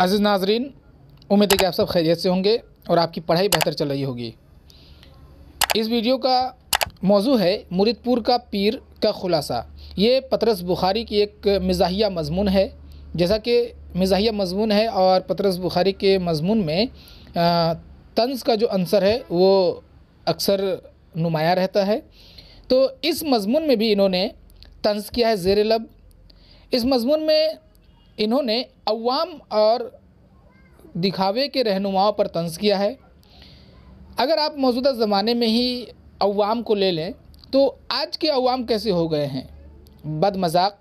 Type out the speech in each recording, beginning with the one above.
अज़ीज़ नाजरीन उम्मीद है कि आप सब खैरियत से होंगे और आपकी पढ़ाई बेहतर चल रही होगी इस वीडियो का मौजू है मुरीदपुर का पीर का ख़ुलासा ये पतरस बुखारी की एक मिजाहिया मजमून है जैसा कि मिजाहिया मजमून है और पतरस बुखारी के मजमून में तंज का जो अंसर है वो अक्सर नुमाया रहता है तो इस मजमून में भी इन्होंने तंज किया है जेर लब इस मजमून में इन्होंने अवाम और दिखावे के रहनुमाओं पर तंज किया है अगर आप मौजूदा ज़माने में ही अवाम को ले लें तो आज के अवाम कैसे हो गए हैं बदमजाक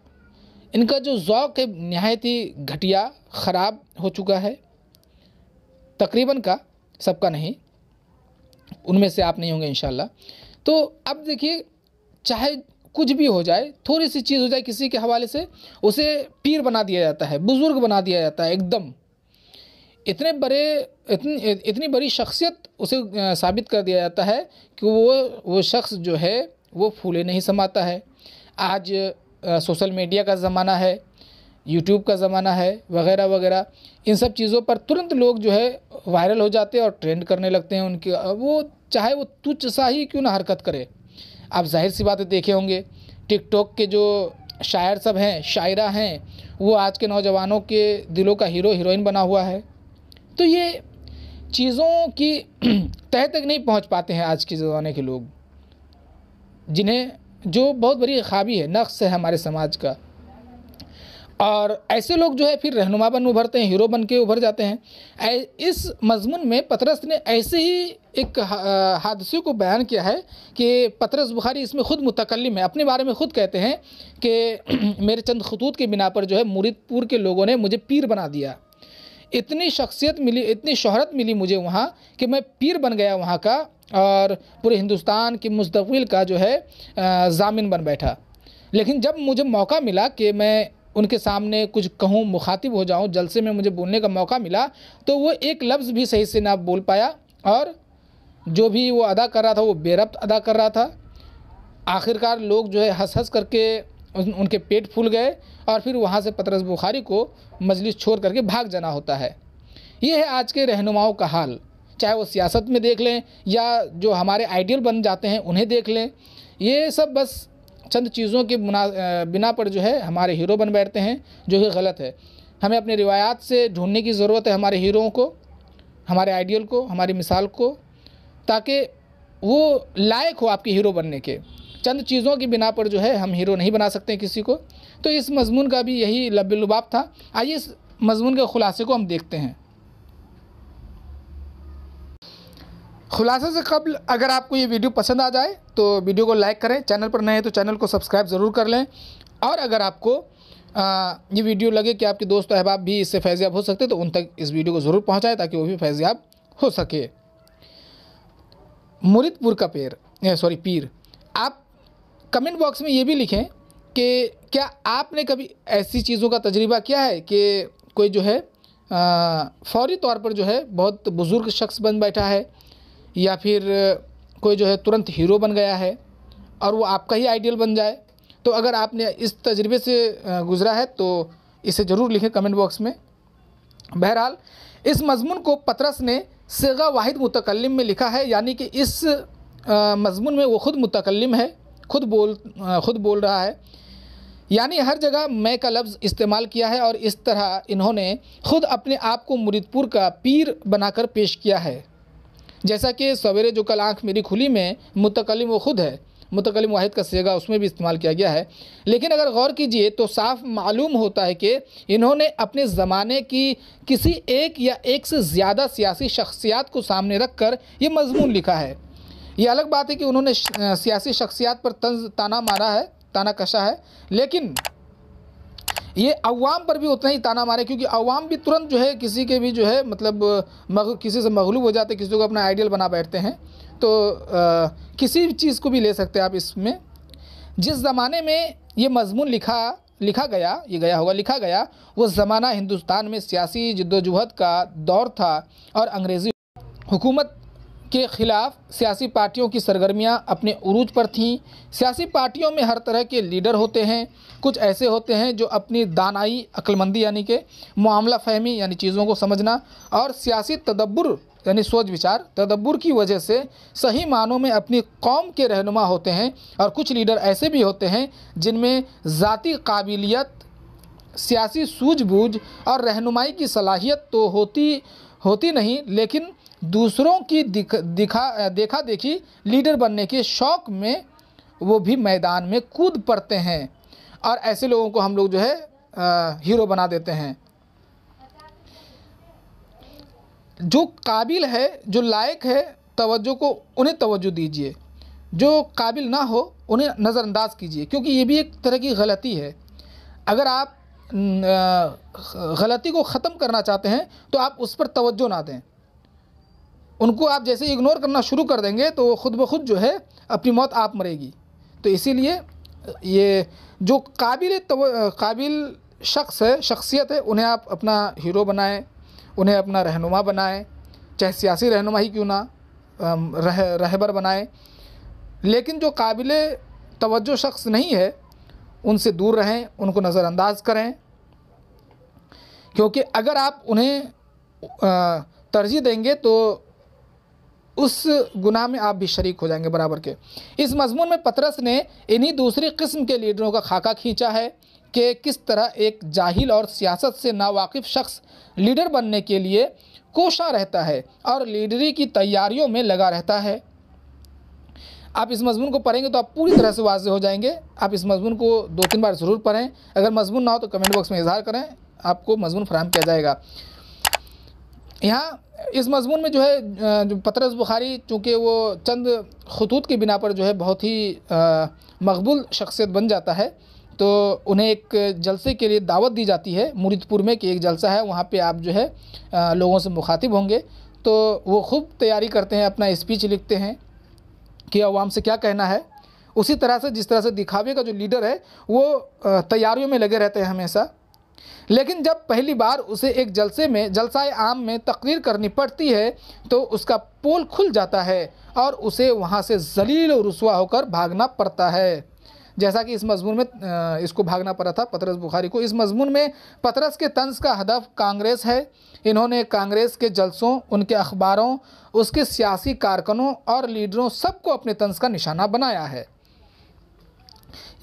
इनका जो ओक़ है नहायत ही घटिया ख़राब हो चुका है तकरीबन का सबका नहीं उनमें से आप नहीं होंगे इन तो अब देखिए चाहे कुछ भी हो जाए थोड़ी सी चीज़ हो जाए किसी के हवाले से उसे पीर बना दिया जाता है बुज़ुर्ग बना दिया जाता है एकदम इतने बड़े इतनी इतनी बड़ी शख्सियत उसे साबित कर दिया जाता है कि वो वो शख्स जो है वो फूले नहीं समाता है आज सोशल मीडिया का ज़माना है यूट्यूब का ज़माना है वगैरह वगैरह इन सब चीज़ों पर तुरंत लोग जो है वायरल हो जाते हैं और ट्रेंड करने लगते हैं उनके वो चाहे वो तुच्छ सा ही क्यों ना हरकत करे आप जाहिर सी बातें देखे होंगे टिकटॉक के जो शायर सब हैं शायरा हैं वो आज के नौजवानों के दिलों का हीरो हीरोइन बना हुआ है तो ये चीज़ों की तह तक नहीं पहुंच पाते हैं आज के ज़माने के लोग जिन्हें जो बहुत बड़ी ख़ाबी है नक्श है हमारे समाज का और ऐसे लोग जो है फिर रहनुमा बन उभरते हैं हीरो बन के उभर जाते हैं इस मजमून में पतरस ने ऐसे ही एक हादसे को बयान किया है कि पतरस बुखारी इसमें ख़ुद मुतकलम है अपने बारे में ख़ुद कहते हैं कि मेरे चंद खतूत के बिना पर जो है मुरीदपुर के लोगों ने मुझे पीर बना दिया इतनी शख्सियत मिली इतनी शहरत मिली मुझे वहाँ कि मैं पीर बन गया वहाँ का और पूरे हिंदुस्तान के मुस्तबिल का जो है जामिन बन बैठा लेकिन जब मुझे मौका मिला कि मैं उनके सामने कुछ कहूँ मुखातिब हो जाऊँ जलसे में मुझे बोलने का मौका मिला तो वो एक लफ्ज़ भी सही से ना बोल पाया और जो भी वो अदा कर रहा था वो बेरब्त अदा कर रहा था आखिरकार लोग जो है हंस हंस करके उन, उनके पेट फूल गए और फिर वहाँ से पतरस बुखारी को मजलिस छोड़ करके भाग जाना होता है ये है आज के रहनुमाओं का हाल चाहे वो सियासत में देख लें या जो हमारे आइडियल बन जाते हैं उन्हें देख लें ये सब बस चंद चीज़ों के बिना पर जो है हमारे हीरो बन बैठते हैं जो कि गलत है हमें अपनी रिवायात से ढूंढने की ज़रूरत है हमारे हीरों को हमारे आइडियल को हमारी मिसाल को ताकि वो लायक हो आपके हीरो बनने के चंद चीज़ों की बिना पर जो है हम हीरो नहीं बना सकते किसी को तो इस मजमून का भी यही लबलबाब था आइए इस मजमून के ख़ुलासे को हम देखते हैं खुलासा से कबल अगर आपको ये वीडियो पसंद आ जाए तो वीडियो को लाइक करें चैनल पर नए हैं तो चैनल को सब्सक्राइब ज़रूर कर लें और अगर आपको आ, ये वीडियो लगे कि आपके दोस्त अहबाब भी इससे फैज़याब हो सकते तो उन तक इस वीडियो को ज़रूर पहुँचाएँ ताकि वो भी फैज़याब हो सके मुरीदपुर का पेर सॉरी पीर आप कमेंट बॉक्स में ये भी लिखें कि क्या आपने कभी ऐसी चीज़ों का तजर्बा किया है कि कोई जो है फ़ौरी तौर पर जो है बहुत बुज़ुर्ग शख्स बन बैठा है या फिर कोई जो है तुरंत हीरो बन गया है और वो आपका ही आइडियल बन जाए तो अगर आपने इस तजर्बे से गुज़रा है तो इसे ज़रूर लिखें कमेंट बॉक्स में बहरहाल इस मजमून को पतरस ने सगा वाहिद मुतकलम में लिखा है यानी कि इस मजमून में वो ख़ुद मुतकलम है खुद बोल ख़ुद बोल रहा है यानी हर जगह मैं का लफ्ज़ इस्तेमाल किया है और इस तरह इन्होंने खुद अपने आप को मुरीदपुर का पीर बनाकर पेश किया है जैसा कि सवेरे जो कल आँख मेरी खुली में मुतकलम वो खुद है मुतकलम वाहिद का सेगा उसमें भी इस्तेमाल किया गया है लेकिन अगर गौर कीजिए तो साफ मालूम होता है कि इन्होंने अपने ज़माने की किसी एक या एक से ज़्यादा सियासी शख्सियात को सामने रख कर ये मजमून लिखा है ये अलग बात है कि उन्होंने सियासी शख्सियात पर तंज ताना मारा है ताना कशा है लेकिन ये अवाम पर भी उतना ही ताना मारे क्योंकि अवाम भी तुरंत जो है किसी के भी जो है मतलब मग, किसी से मगलूब हो जाते किसी को अपना आइडियल बना बैठते हैं तो आ, किसी चीज़ को भी ले सकते हैं आप इसमें जिस ज़माने में ये मजमून लिखा लिखा गया ये गया होगा लिखा गया वो ज़माना हिंदुस्तान में सियासी जद्दोजहद का दौर था और अंग्रेज़ी हुकूमत के ख़िलाफ़ सियासी पार्टियों की सरगर्मियां अपने अरूज पर थीं सियासी पार्टियों में हर तरह के लीडर होते हैं कुछ ऐसे होते हैं जो अपनी दानाई अक्लमंदी यानी कि मामला फहमी यानी चीज़ों को समझना और सियासी तदब्बर यानी सोच विचार तदब्बर की वजह से सही मानों में अपनी कौम के रहनुमा होते हैं और कुछ लीडर ऐसे भी होते हैं जिनमें ज़ाती काबिलियत सियासी सूझबूझ और रहनुमाई की सलाहियत तो होती होती नहीं लेकिन दूसरों की दिख, दिखा देखा देखी लीडर बनने के शौक़ में वो भी मैदान में कूद पड़ते हैं और ऐसे लोगों को हम लोग जो है आ, हीरो बना देते हैं जो काबिल है जो लायक है तवज्जो को उन्हें तवज्जो दीजिए जो काबिल ना हो उन्हें नज़रअंदाज कीजिए क्योंकि ये भी एक तरह की गलती है अगर आप गलती को ख़त्म करना चाहते हैं तो आप उस पर तवज्जो ना दें उनको आप जैसे इग्नोर करना शुरू कर देंगे तो ख़ुद ब खुद जो है अपनी मौत आप मरेगी तो इसीलिए ये जो काबिल काबिल शख्स है शख्सियत है उन्हें आप अपना हीरो बनाएं उन्हें अपना रहनुमा बनाएं चाहे सियासी रहनुमा ही क्यों ना रह रहबर बनाएं लेकिन जो काबिल तवज्जो शख्स नहीं है उनसे दूर रहें उनको नज़रअंदाज करें क्योंकि अगर आप उन्हें तरजीह देंगे तो उस गुनाह में आप भी शरीक हो जाएंगे बराबर के इस मजमून में पतरस ने इन्हीं दूसरी किस्म के लीडरों का खाका खींचा है कि किस तरह एक जाहिल और सियासत से नावाकिफ़ शख्स लीडर बनने के लिए कोशा रहता है और लीडरी की तैयारियों में लगा रहता है आप इस मजमून को पढ़ेंगे तो आप पूरी तरह से वाजे हो जाएंगे आप इस मजमून को दो तीन बार ज़रूर पढ़ें अगर मजमून ना हो तो कमेंट बॉक्स में इजहार करें आपको मजमून फराम किया जाएगा यहाँ इस मजमून में जो है जो पतरस बुखारी चूँकि वो चंद खतूत की बिना पर जो है बहुत ही मकबूल शख्सियत बन जाता है तो उन्हें एक जलसे के लिए दावत दी जाती है मुरीदपुर में कि एक जलसा है वहाँ पे आप जो है लोगों से मुखातिब होंगे तो वो खूब तैयारी करते हैं अपना स्पीच लिखते हैं कि अवाम से क्या कहना है उसी तरह से जिस तरह से दिखावे का जो लीडर है वो तैयारियों में लगे रहते हैं हमेशा लेकिन जब पहली बार उसे एक जलसे में जलसाए आम में तकरीर करनी पड़ती है तो उसका पोल खुल जाता है और उसे वहाँ से जलील और रसुआ होकर भागना पड़ता है जैसा कि इस मजमून में इसको भागना पड़ा था पतरस बुखारी को इस मजमून में पतरस के तंज का हदफ कांग्रेस है इन्होंने कांग्रेस के जलसों उनके अखबारों उसके सियासी कारकनों और लीडरों सबको अपने तंज का निशाना बनाया है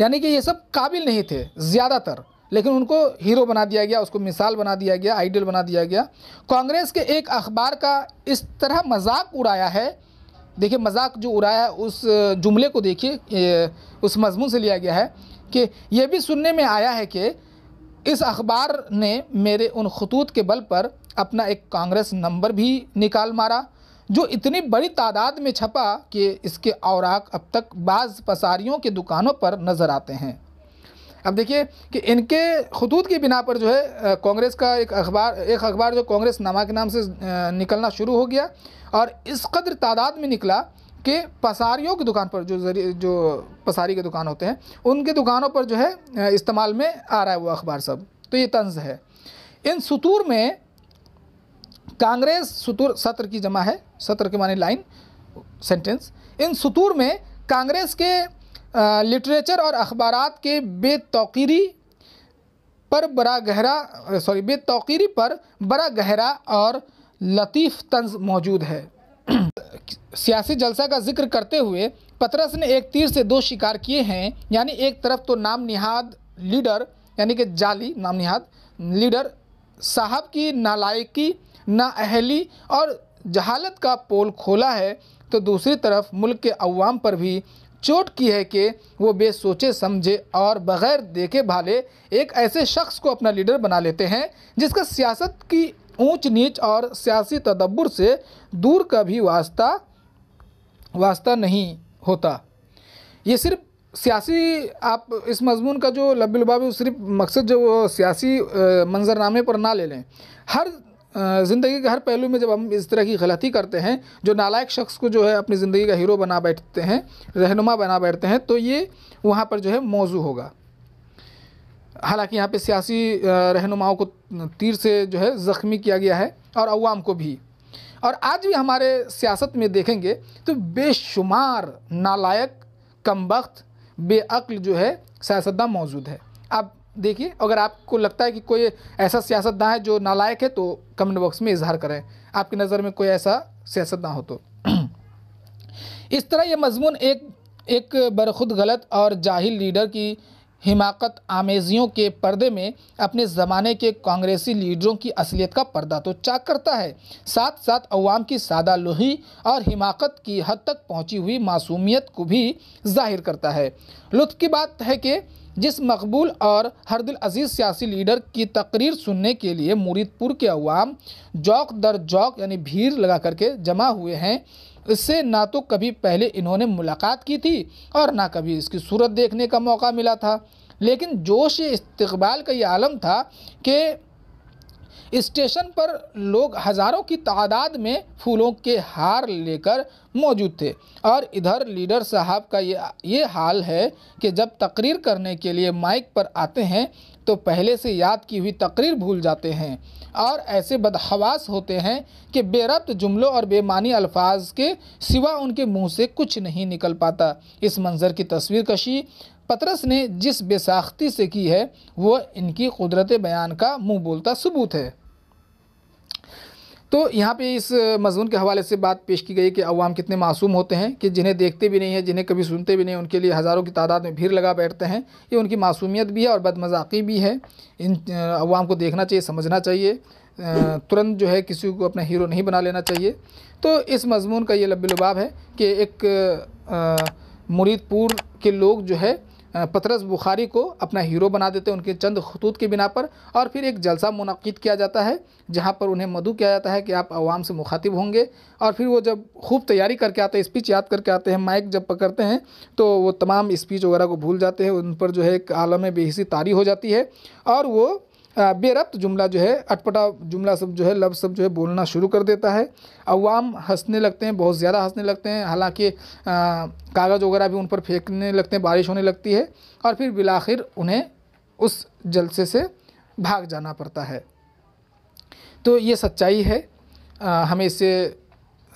यानी कि ये सब काबिल नहीं थे ज़्यादातर लेकिन उनको हीरो बना दिया गया उसको मिसाल बना दिया गया आइडियल बना दिया गया कांग्रेस के एक अखबार का इस तरह मजाक उड़ाया है देखिए मजाक जो उड़ाया है उस जुमले को देखिए उस मजमून से लिया गया है कि यह भी सुनने में आया है कि इस अखबार ने मेरे उन खतूत के बल पर अपना एक कांग्रेस नंबर भी निकाल मारा जो इतनी बड़ी तादाद में छपा कि इसके औराक अब तक बाज़ पसारियों के दुकानों पर नज़र आते हैं अब देखिए कि इनके खतूत की बिना पर जो है कांग्रेस का एक अखबार एक अखबार जो कांग्रेस नामा के नाम से निकलना शुरू हो गया और इस कदर तादाद में निकला कि पसारियों की दुकान पर जो जरिए जो पसारी के दुकान होते हैं उनके दुकानों पर जो है इस्तेमाल में आ रहा है वो अखबार सब तो ये तंज है इन सतूर में कांग्रेस सतूर सत्र की जमा है सत्र के माने लाइन सेंटेंस इन सतूर में कांग्रेस के लिटरेचर और अखबार के बेतौकीरी पर बड़ा गहरा सॉरी बेतौकीरी पर बड़ा गहरा और लतीफ़ तंज मौजूद है सियासी जलसा का जिक्र करते हुए पतरस ने एक तीर से दो शिकार किए हैं यानी एक तरफ तो नाम निहाद लीडर यानी कि जाली नाम निहाद लीडर साहब की नालायकी नाअहली और जहालत का पोल खोला है तो दूसरी तरफ मुल्क के अवाम पर भी चोट की है कि वो बे सोचे समझे और बग़ैर देखे भाले एक ऐसे शख्स को अपना लीडर बना लेते हैं जिसका सियासत की ऊंच नीच और सियासी तदब्बर से दूर का भी वास्ता वास्ता नहीं होता ये सिर्फ सियासी आप इस मजमून का जो लबिलबाब सिर्फ मकसद जो सियासी मंजरनामे पर ना ले लें हर ज़िंदगी के हर पहलू में जब हम इस तरह की गलती करते हैं जो नालायक शख्स को जो है अपनी ज़िंदगी का हीरो बना बैठते हैं रहनुमा बना बैठते हैं तो ये वहाँ पर जो है मौजू होगा हालांकि यहाँ पे सियासी रहनुमाओं को तीर से जो है ज़ख्मी किया गया है और अवाम को भी और आज भी हमारे सियासत में देखेंगे तो बेशुमार नालायक कमबख्त बेअक्ल जो है सियासतदान मौजूद है अब देखिए अगर आपको लगता है कि कोई ऐसा सियासतदान है जो नालायक है तो कमेंट बॉक्स में इजहार करें आपकी नज़र में कोई ऐसा सियासतदान हो तो इस तरह यह मजमून एक एक बरखुद गलत और जाहिल लीडर की हिमाकत आमेजियों के पर्दे में अपने ज़माने के कांग्रेसी लीडरों की असलियत का पर्दा तो चाक करता है साथ साथ अवाम की सादा लोही और हिमाकत की हद तक पहुंची हुई मासूमियत को भी जाहिर करता है लुत्फ की बात है कि जिस मकबूल और हरदिल अजीज़ सियासी लीडर की तकरीर सुनने के लिए मुरीदपुर के अवाम जौक दर जौक यानी भीड़ लगा करके जमा हुए हैं इससे ना तो कभी पहले इन्होंने मुलाकात की थी और ना कभी इसकी सूरत देखने का मौका मिला था लेकिन जोश इस्तबाल का ये आलम था कि स्टेशन पर लोग हज़ारों की तादाद में फूलों के हार लेकर मौजूद थे और इधर लीडर साहब का ये ये हाल है कि जब तकरीर करने के लिए माइक पर आते हैं तो पहले से याद की हुई तकरीर भूल जाते हैं और ऐसे बदहवास होते हैं कि बेरब्त जुमलों और बेमानी अल्फाज के सिवा उनके मुंह से कुछ नहीं निकल पाता इस मंज़र की तस्वीर कशी पतरस ने जिस बेसाख्ती से की है वह इनकी कुदरत बयान का मुँह बोलता सबूत है तो यहाँ पे इस मजमून के हवाले से बात पेश की गई कि अवाम कितने मासूम होते हैं कि जिन्हें देखते भी नहीं हैं जिन्हें कभी सुनते भी नहीं उनके लिए हज़ारों की तादाद में भीड़ लगा बैठते हैं ये उनकी मासूमियत भी है और बदमजाकी भी है इन अवाम को देखना चाहिए समझना चाहिए तुरंत जो है किसी को अपना हीरो नहीं बना लेना चाहिए तो इस मजमून का ये लबाव है कि एक मुरीदपुर के लोग जो है पतरस बुखारी को अपना हीरो बना देते हैं उनके चंद खतूत की बिना पर और फिर एक जलसा मुनद किया जाता है जहाँ पर उन्हें मधु किया जाता है कि आप आवाम से मुखातिब होंगे और फिर वो जब खूब तैयारी करके आते हैं स्पीच याद करके आते हैं माइक जब पकड़ते हैं तो वो तमाम स्पीच वगैरह को भूल जाते हैं उन पर जो है एक आलम बेहसी तारी हो जाती है और वो बेरब्त जुमला जो है अटपटा जुमला सब जो है लफ्ज़ सब जो है बोलना शुरू कर देता है अवाम हंसने लगते हैं बहुत ज़्यादा हंसने लगते हैं हालांकि कागज़ वगैरह भी उन पर फेंकने लगते हैं बारिश होने लगती है और फिर बिलाखिर उन्हें उस जलसे से भाग जाना पड़ता है तो ये सच्चाई है आ, हमें इसे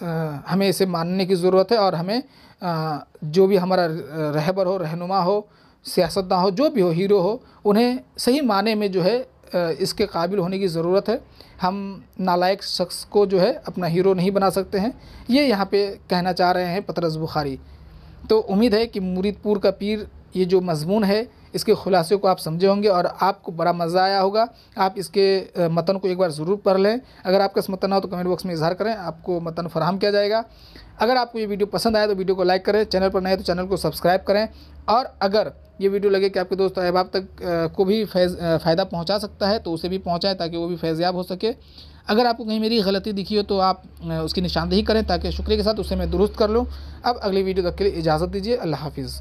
आ, हमें इसे मानने की ज़रूरत है और हमें आ, जो भी हमारा रहबर हो रहनुमा हो सियासतदान हो जो भी हो हीरो हो उन्हें सही माने में जो है इसके काबिल होने की ज़रूरत है हम नालायक शख्स को जो है अपना हीरो नहीं बना सकते हैं ये यहाँ पे कहना चाह रहे हैं पतरस बुखारी तो उम्मीद है कि मुरीदपुर का पीर ये जो मजमून है इसके खुलासे को आप समझे होंगे और आपको बड़ा मज़ा आया होगा आप इसके मतन को एक बार ज़रूर पढ़ लें अगर आपका मतन हो तो कमेंट बॉक्स में इजहार करें आपको मतन फराहम किया जाएगा अगर आपको ये वीडियो पसंद आया तो वीडियो को लाइक करें चैनल पर नए तो चैनल को सब्सक्राइब करें और अगर ये वीडियो लगे कि आपके दोस्त अहबाब तक को भी फैज़ फ़ायदा पहुंचा सकता है तो उसे भी पहुंचाएं ताकि वो भी फैज़याब हो सके अगर आपको कहीं मेरी गलती दिखी हो तो आप उसकी निशानदेही करें ताकि शुक्रिया के साथ उसे मैं दुरुस्त कर लूँ अब अगली वीडियो तक के लिए इजाज़त दीजिए अल्लाह हाफिज़